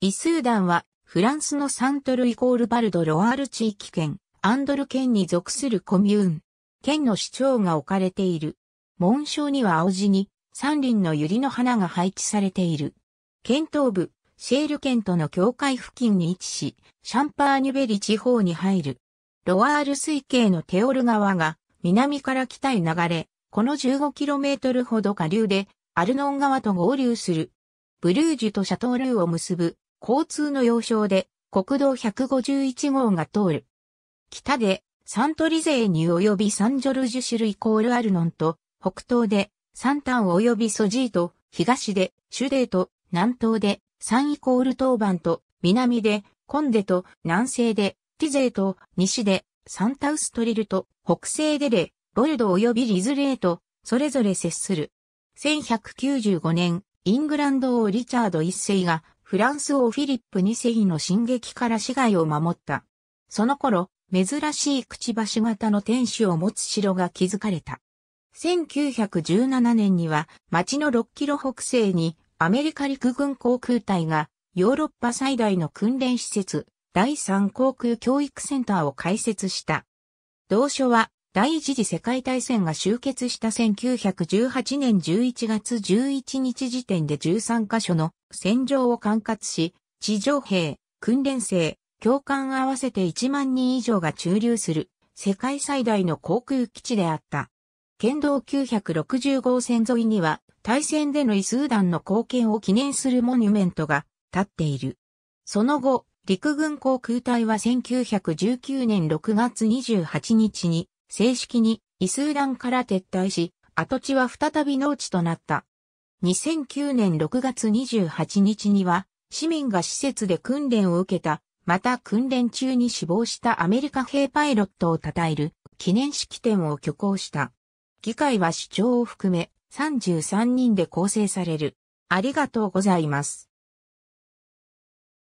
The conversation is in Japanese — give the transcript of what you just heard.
イスーダンは、フランスのサントルイコールバルド・ロワール地域圏、アンドル県に属するコミューン。県の市長が置かれている。紋章には青地に、三輪の百合の花が配置されている。県東部、シェール県との境界付近に位置し、シャンパーニュベリ地方に入る。ロワール水系のテオル川が、南から北へ流れ、この 15km ほど下流で、アルノン川と合流する。ブルージュとシャトールーを結ぶ交通の要衝で国道151号が通る。北でサントリゼーニ及びサンジョルジュシルイコールアルノンと、北東でサンタン及びソジーと、東でシュデーと、南東でサンイコール東番と、南でコンデと、南西でティゼーと、西でサンタウストリルと、北西でレ、ボルド及びリズレーと、それぞれ接する。1195年、イングランド王リチャード一世がフランス王フィリップ2世の進撃から市骸を守った。その頃、珍しいくちばし型の天守を持つ城が築かれた。1917年には町の6キロ北西にアメリカ陸軍航空隊がヨーロッパ最大の訓練施設第3航空教育センターを開設した。同書は第一次世界大戦が終結した1918年11月11日時点で13カ所の戦場を管轄し、地上兵、訓練生、教官合わせて1万人以上が駐留する世界最大の航空基地であった。県道960号線沿いには、大戦でのイスーダンの貢献を記念するモニュメントが立っている。その後、陸軍航空隊は1919年6月28日に正式にイスーダンから撤退し、跡地は再び農地となった。2009年6月28日には、市民が施設で訓練を受けた、また訓練中に死亡したアメリカ兵パイロットを称える記念式典を挙行した。議会は主張を含め33人で構成される。ありがとうございます。